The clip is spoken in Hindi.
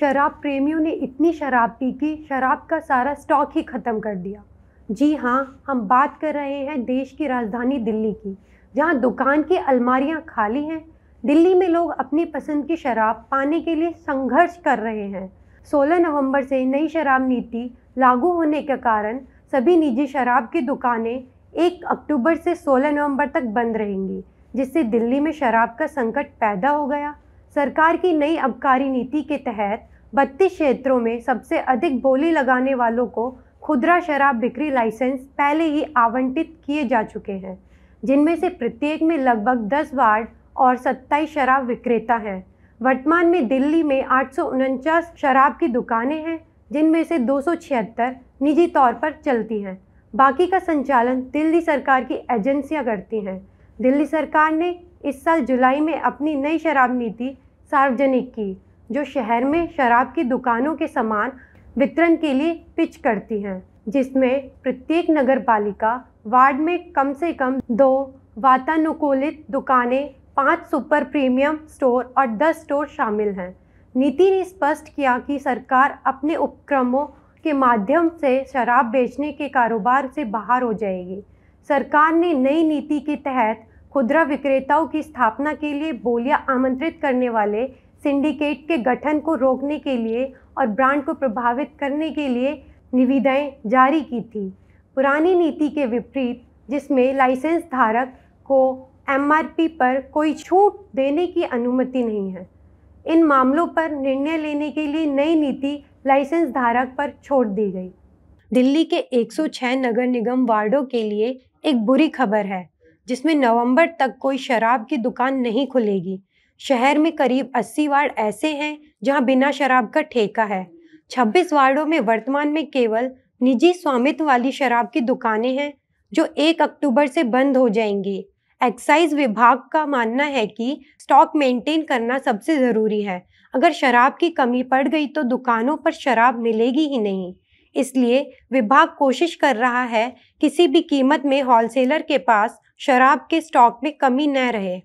शराब प्रेमियों ने इतनी शराब पी कि शराब का सारा स्टॉक ही ख़त्म कर दिया जी हाँ हम बात कर रहे हैं देश की राजधानी दिल्ली की जहाँ दुकान की अलमारियाँ खाली हैं दिल्ली में लोग अपनी पसंद की शराब पाने के लिए संघर्ष कर रहे हैं 16 नवंबर से नई शराब नीति लागू होने के कारण सभी निजी शराब की दुकानें 1 अक्टूबर से 16 नवंबर तक बंद रहेंगी जिससे दिल्ली में शराब का संकट पैदा हो गया सरकार की नई अबकारी नीति के तहत बत्तीस क्षेत्रों में सबसे अधिक बोली लगाने वालों को खुदरा शराब बिक्री लाइसेंस पहले ही आवंटित किए जा चुके हैं जिनमें से प्रत्येक में लगभग 10 वार्ड और 27 शराब विक्रेता हैं वर्तमान में दिल्ली में आठ शराब की दुकानें हैं जिनमें से दो निजी तौर पर चलती हैं बाकी का संचालन दिल्ली सरकार की एजेंसियां करती हैं दिल्ली सरकार ने इस साल जुलाई में अपनी नई शराब नीति सार्वजनिक की जो शहर में शराब की दुकानों के समान वितरण के लिए पिच करती हैं जिसमें प्रत्येक नगर पालिका वार्ड में कम से कम दो वातानुकूलित दुकानें पांच सुपर प्रीमियम स्टोर और दस स्टोर शामिल हैं नीति ने स्पष्ट किया कि सरकार अपने उपक्रमों के माध्यम से शराब बेचने के कारोबार से बाहर हो जाएगी सरकार ने नई नीति के तहत खुदरा विक्रेताओं की स्थापना के लिए बोलियां आमंत्रित करने वाले सिंडिकेट के गठन को रोकने के लिए और ब्रांड को प्रभावित करने के लिए निविदाएं जारी की थी पुरानी नीति के विपरीत जिसमें लाइसेंस धारक को एमआरपी पर कोई छूट देने की अनुमति नहीं है इन मामलों पर निर्णय लेने के लिए नई नीति लाइसेंस धारक पर छोड़ दी गई दिल्ली के 106 नगर निगम वार्डों के लिए एक बुरी खबर है जिसमें नवंबर तक कोई शराब की दुकान नहीं खुलेगी शहर में करीब 80 वार्ड ऐसे हैं जहां बिना शराब का ठेका है 26 वार्डों में वर्तमान में केवल निजी स्वामित्व वाली शराब की दुकानें हैं जो 1 अक्टूबर से बंद हो जाएंगी एक्साइज विभाग का मानना है कि स्टॉक मेंटेन करना सबसे ज़रूरी है अगर शराब की कमी पड़ गई तो दुकानों पर शराब मिलेगी ही नहीं इसलिए विभाग कोशिश कर रहा है किसी भी कीमत में होलसेलर के पास शराब के स्टॉक में कमी न रहे